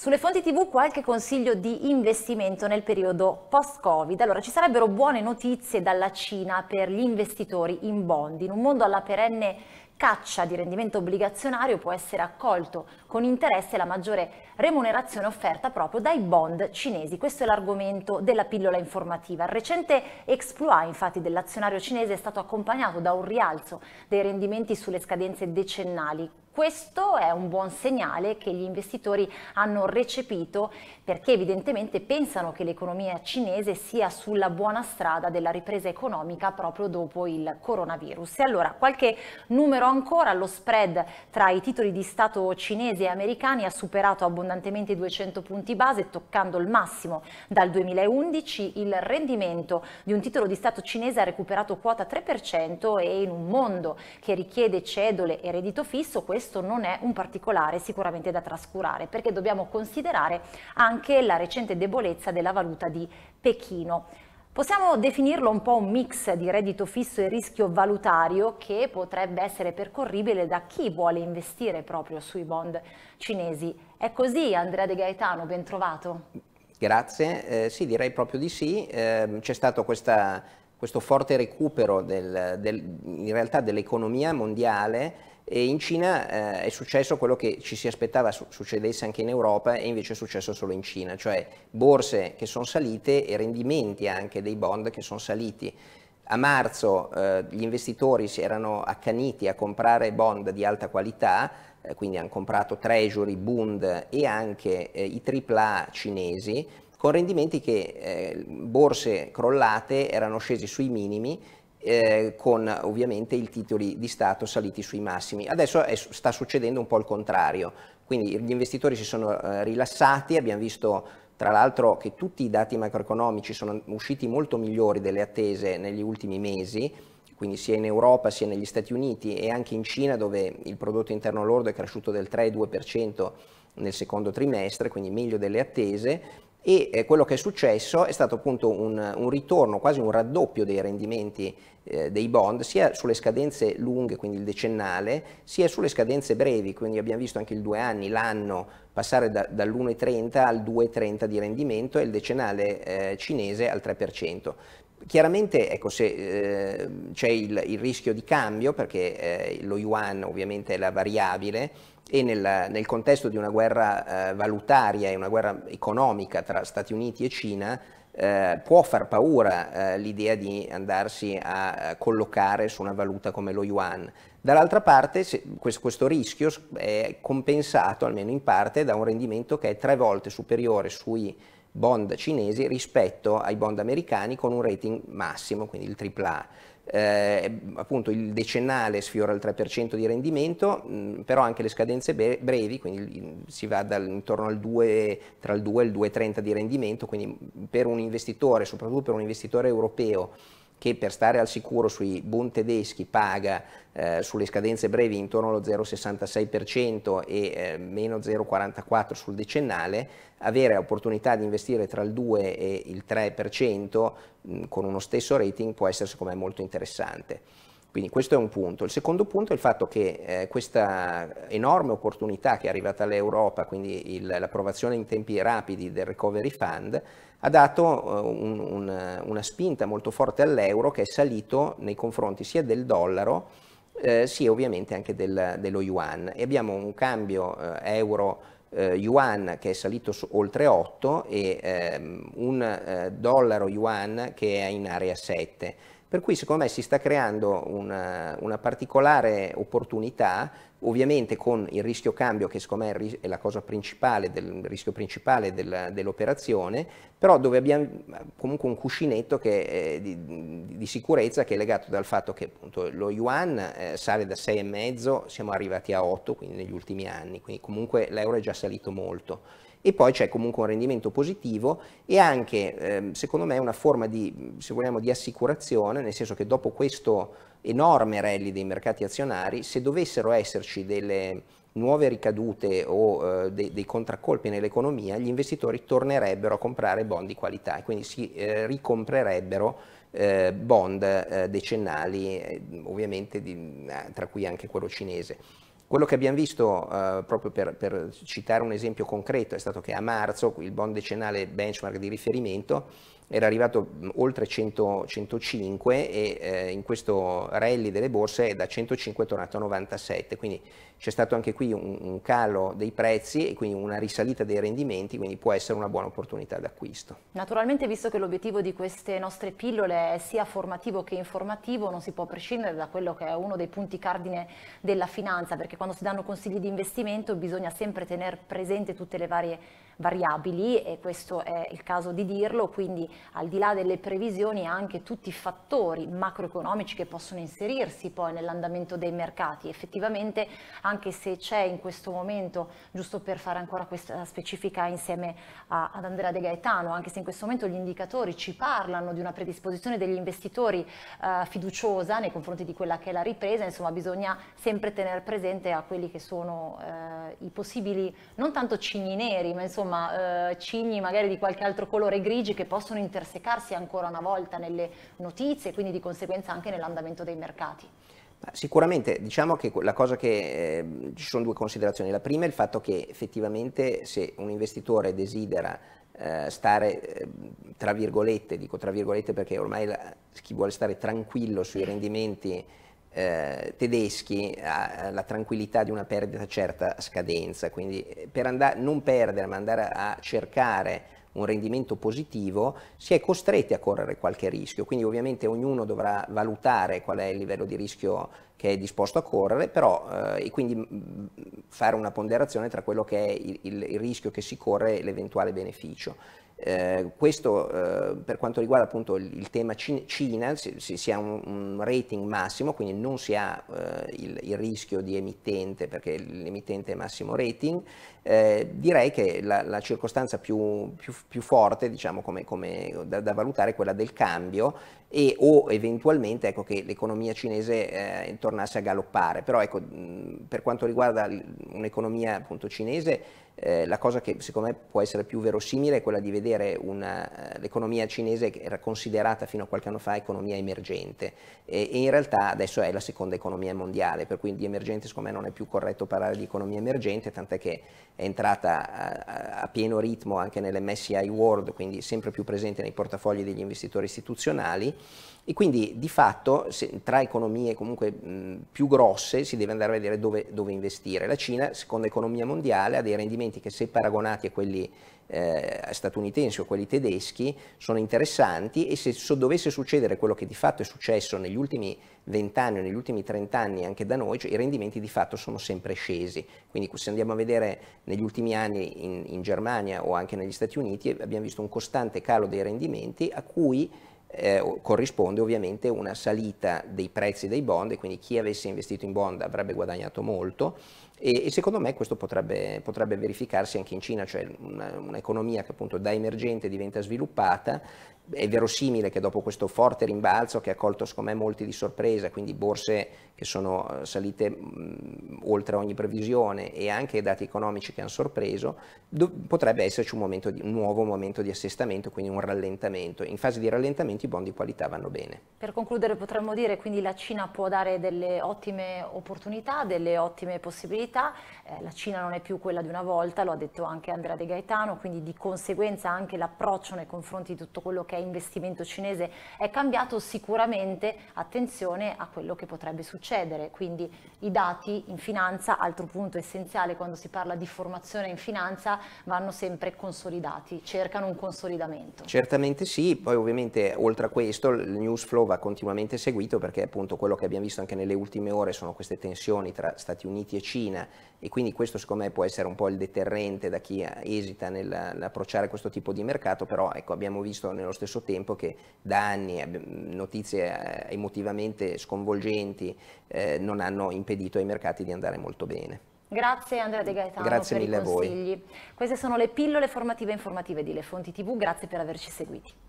Sulle fonti TV qualche consiglio di investimento nel periodo post-Covid. Allora, ci sarebbero buone notizie dalla Cina per gli investitori in bond. In un mondo alla perenne caccia di rendimento obbligazionario può essere accolto con interesse la maggiore remunerazione offerta proprio dai bond cinesi. Questo è l'argomento della pillola informativa. Il recente exploit infatti dell'azionario cinese è stato accompagnato da un rialzo dei rendimenti sulle scadenze decennali questo è un buon segnale che gli investitori hanno recepito perché evidentemente pensano che l'economia cinese sia sulla buona strada della ripresa economica proprio dopo il coronavirus. E allora qualche numero ancora, lo spread tra i titoli di Stato cinesi e americani ha superato abbondantemente i 200 punti base, toccando il massimo dal 2011. Il rendimento di un titolo di Stato cinese ha recuperato quota 3% e in un mondo che richiede cedole e reddito fisso questo questo non è un particolare sicuramente da trascurare perché dobbiamo considerare anche la recente debolezza della valuta di Pechino. Possiamo definirlo un po' un mix di reddito fisso e rischio valutario che potrebbe essere percorribile da chi vuole investire proprio sui bond cinesi. È così Andrea De Gaetano, ben trovato? Grazie, eh, sì direi proprio di sì. Eh, c'è stato questa, questo forte recupero del, del, in realtà dell'economia mondiale e in Cina eh, è successo quello che ci si aspettava su- succedesse anche in Europa e invece è successo solo in Cina, cioè borse che sono salite e rendimenti anche dei bond che sono saliti. A marzo eh, gli investitori si erano accaniti a comprare bond di alta qualità, eh, quindi hanno comprato treasury, bund e anche eh, i AAA cinesi con rendimenti che eh, borse crollate erano scesi sui minimi eh, con ovviamente i titoli di Stato saliti sui massimi. Adesso è, sta succedendo un po' il contrario, quindi gli investitori si sono eh, rilassati, abbiamo visto tra l'altro che tutti i dati macroeconomici sono usciti molto migliori delle attese negli ultimi mesi, quindi sia in Europa sia negli Stati Uniti e anche in Cina dove il prodotto interno lordo è cresciuto del 3-2% nel secondo trimestre, quindi meglio delle attese, e eh, quello che è successo è stato appunto un, un ritorno, quasi un raddoppio dei rendimenti eh, dei bond, sia sulle scadenze lunghe, quindi il decennale, sia sulle scadenze brevi, quindi abbiamo visto anche il due anni, l'anno, passare da, dall'1,30 al 2,30 di rendimento e il decennale eh, cinese al 3%. Chiaramente ecco, se, eh, c'è il, il, rischio di cambio perché eh, lo yuan ovviamente è la variabile e nel, nel contesto di una guerra eh, valutaria e una guerra economica tra Stati Uniti e Cina eh, può far paura eh, l'idea di andarsi a eh, collocare su una valuta come lo yuan. Dall'altra parte se, questo, questo rischio è compensato almeno in parte da un rendimento che è tre volte superiore sui bond cinesi rispetto ai bond americani con un rating massimo, quindi il AAA. Eh, appunto il decennale sfiora il 3% di rendimento, mh, mm, però anche le scadenze brevi, quindi si va dal, intorno al 2, tra il 2 e il 2,30 di rendimento, quindi per un investitore, soprattutto per un investitore europeo, che per stare al sicuro sui boom tedeschi paga eh, sulle scadenze brevi intorno allo 0,66% e eh, meno 0,44% sul decennale, avere opportunità di investire tra il 2 e il 3% mh, con uno stesso rating può essere secondo me molto interessante. Quindi questo è un punto. Il secondo punto è il fatto che eh, questa enorme opportunità che è arrivata all'Europa, quindi il, l'approvazione in tempi rapidi del Recovery Fund, ha dato uh, un, un, una spinta molto forte all'euro che è salito nei confronti sia del dollaro eh, sia ovviamente anche del, dello yuan. E abbiamo un cambio eh, euro eh, yuan che è salito oltre 8 e ehm, un eh, dollaro yuan che è in area 7. Per cui secondo me si sta creando una, eh, una particolare opportunità ovviamente con il rischio cambio che secondo me è la cosa principale, del, rischio principale del, dell'operazione, però dove abbiamo comunque un cuscinetto che, eh, di, di, sicurezza che è legato dal fatto che appunto, lo yuan eh, sale da 6,5, siamo arrivati a 8 quindi negli ultimi anni, quindi comunque l'euro è già salito molto e poi c'è comunque un rendimento positivo e anche ehm, secondo me una forma di, se vogliamo, di assicurazione, nel senso che dopo questo enorme rally dei mercati azionari, se dovessero esserci delle nuove ricadute o eh, dei, dei, contraccolpi nell'economia, gli investitori tornerebbero a comprare bond di qualità e quindi si eh, ricomprerebbero eh, bond eh, decennali, eh, ovviamente di, eh, tra cui anche quello cinese. Quello che abbiamo visto, proprio per, per citare un esempio concreto, è stato che a marzo il bond decennale benchmark di riferimento era arrivato mm, oltre 100, 105 e eh, in questo rally delle borse da 105 è tornato a 97, quindi c'è stato anche qui un, un, calo dei prezzi e quindi una risalita dei rendimenti, quindi può essere una buona opportunità d'acquisto. Naturalmente visto che l'obiettivo di queste nostre pillole è sia formativo che informativo, non si può prescindere da quello che è uno dei punti cardine della finanza, perché quando si danno consigli di investimento bisogna sempre tenere presente tutte le varie variabili e questo è il caso di dirlo, quindi al di là delle previsioni anche tutti i fattori macroeconomici che possono inserirsi poi nell'andamento dei mercati. Effettivamente anche se c'è in questo momento, giusto per fare ancora questa specifica insieme a, ad Andrea De Gaetano, anche se in questo momento gli indicatori ci parlano di una predisposizione degli investitori eh, fiduciosa nei confronti di quella che è la ripresa, insomma bisogna sempre tenere presente a quelli che sono eh, i possibili, non tanto cigni neri, ma insomma insomma, eh, cigni magari di qualche altro colore grigi che possono intersecarsi ancora una volta nelle notizie e quindi di conseguenza anche nell'andamento dei mercati? Sicuramente, diciamo che la cosa che eh, ci sono due considerazioni. La prima è il fatto che effettivamente se un investitore desidera eh, stare eh, tra virgolette, dico tra virgolette perché ormai la, chi vuole stare tranquillo sui rendimenti eh, tedeschi ha la tranquillità di una perdita a certa scadenza, quindi eh, per andare, non perdere ma andare a cercare un rendimento positivo, si è costretti a correre qualche rischio, quindi ovviamente ognuno dovrà valutare qual è il livello di rischio che è disposto a correre, però eh, e quindi mm, fare una ponderazione tra quello che è il, il rischio che si corre e l'eventuale beneficio. Eh, questo eh, per quanto riguarda appunto il, il tema Cina, si, si, ha un, un, rating massimo, quindi non si ha eh, il, il, rischio di emittente perché l'emittente è massimo rating. Eh, direi che la, la circostanza più, più, più, forte diciamo, come, come da, da, valutare è quella del cambio e o eventualmente ecco, che l'economia cinese eh, tornasse a galoppare. Però ecco, mh, per quanto riguarda un'economia appunto cinese eh, la cosa che secondo me può essere più verosimile è quella di vedere una, eh, l'economia cinese che era considerata fino a qualche anno fa economia emergente e, e, in realtà adesso è la seconda economia mondiale, per cui di emergente secondo me non è più corretto parlare di economia emergente, tant'è che è entrata a, a pieno ritmo anche nell'MSCI World, quindi sempre più presente nei portafogli degli investitori istituzionali e quindi di fatto se, tra economie comunque mh, più grosse si deve andare a vedere dove, dove investire. La Cina, seconda economia mondiale, ha dei rendimenti investimenti che se paragonati a quelli eh, statunitensi o quelli tedeschi sono interessanti e se so, dovesse succedere quello che di fatto è successo negli ultimi vent'anni o negli ultimi trent'anni anche da noi, cioè i rendimenti di fatto sono sempre scesi. Quindi se andiamo a vedere negli ultimi anni in, in Germania o anche negli Stati Uniti abbiamo visto un costante calo dei rendimenti a cui eh, corrisponde ovviamente una salita dei prezzi dei bond e quindi chi avesse investito in bond avrebbe guadagnato molto e, e secondo me questo potrebbe, potrebbe, verificarsi anche in Cina, cioè un'economia che appunto da emergente diventa sviluppata, è verosimile che dopo questo forte rimbalzo che ha colto secondo me molti di sorpresa, quindi borse che sono eh, salite mh, mm, oltre ogni previsione e anche dati economici che hanno sorpreso, do, potrebbe esserci un, momento di, un nuovo momento di assestamento, quindi un rallentamento. In fase di rallentamento i bond di qualità vanno bene. Per concludere potremmo dire quindi la Cina può dare delle ottime opportunità, delle ottime possibilità, eh, la Cina non è più quella di una volta, lo ha detto anche Andrea De Gaetano, quindi di conseguenza anche l'approccio nei confronti di tutto quello che è investimento cinese è cambiato sicuramente, attenzione a quello che potrebbe succedere succedere, quindi i dati in finanza, altro punto essenziale quando si parla di formazione in finanza, vanno sempre consolidati, cercano un consolidamento. Certamente sì, poi ovviamente oltre a questo il news flow va continuamente seguito perché appunto quello che abbiamo visto anche nelle ultime ore sono queste tensioni tra Stati Uniti e Cina e quindi questo secondo me può essere un po' il deterrente da chi esita nell'approcciare questo tipo di mercato, però ecco, abbiamo visto nello stesso tempo che da anni eh, notizie eh, emotivamente sconvolgenti eh, non hanno impedito ai mercati di andare molto bene. Grazie Andrea De Gaetano Grazie per mille i consigli. A voi. Queste sono le pillole formative e informative di Le Fonti TV, grazie per averci seguiti.